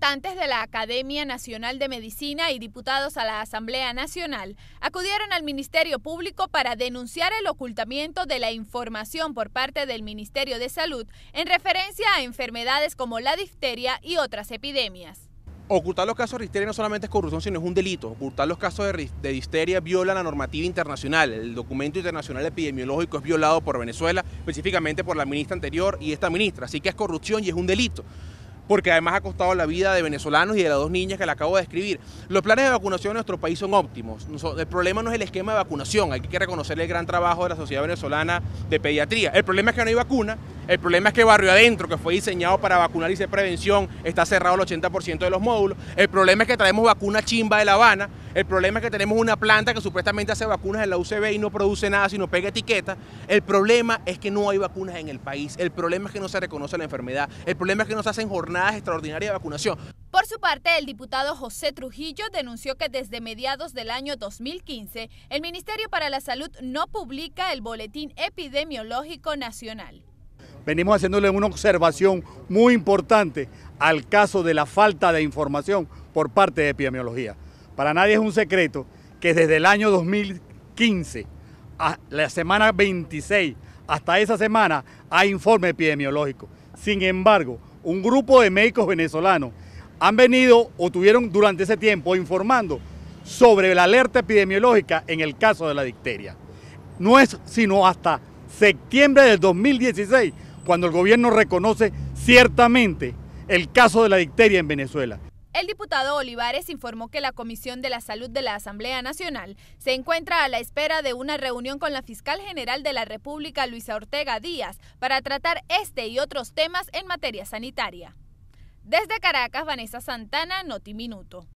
de la Academia Nacional de Medicina y diputados a la Asamblea Nacional acudieron al Ministerio Público para denunciar el ocultamiento de la información por parte del Ministerio de Salud en referencia a enfermedades como la difteria y otras epidemias. Ocultar los casos de difteria no solamente es corrupción, sino es un delito. Ocultar los casos de, difteria viola la normativa internacional. El documento internacional epidemiológico es violado por Venezuela, específicamente por la ministra anterior y esta ministra. Así que es corrupción y es un delito porque además ha costado la vida de venezolanos y de las dos niñas que le acabo de describir. Los planes de vacunación en nuestro país son óptimos. El problema no es el esquema de vacunación, hay que reconocer el gran trabajo de la Sociedad Venezolana de Pediatría. El problema es que no hay vacuna, el problema es que Barrio Adentro, que fue diseñado para vacunar y hacer prevención, está cerrado el 80% de los módulos. El problema es que traemos vacuna chimba de La Habana, el problema es que tenemos una planta que supuestamente hace vacunas en la UCB y no produce nada sino pega etiqueta. El problema es que no hay vacunas en el país. El problema es que no se reconoce la enfermedad. El problema es que no se hacen jornadas extraordinarias de vacunación. Por su parte, el diputado José Trujillo denunció que desde mediados del año 2015, el Ministerio para la Salud no publica el Boletín Epidemiológico Nacional. Venimos haciéndole una observación muy importante al caso de la falta de información por parte de epidemiología. Para nadie es un secreto que desde el año 2015, la semana 26, hasta esa semana hay informe epidemiológico. Sin embargo, un grupo de médicos venezolanos han venido o tuvieron durante ese tiempo informando sobre la alerta epidemiológica en el caso de la dicteria. No es sino hasta septiembre del 2016 cuando el gobierno reconoce ciertamente el caso de la dicteria en Venezuela. El diputado Olivares informó que la Comisión de la Salud de la Asamblea Nacional se encuentra a la espera de una reunión con la fiscal general de la República, Luisa Ortega Díaz, para tratar este y otros temas en materia sanitaria. Desde Caracas, Vanessa Santana, Minuto.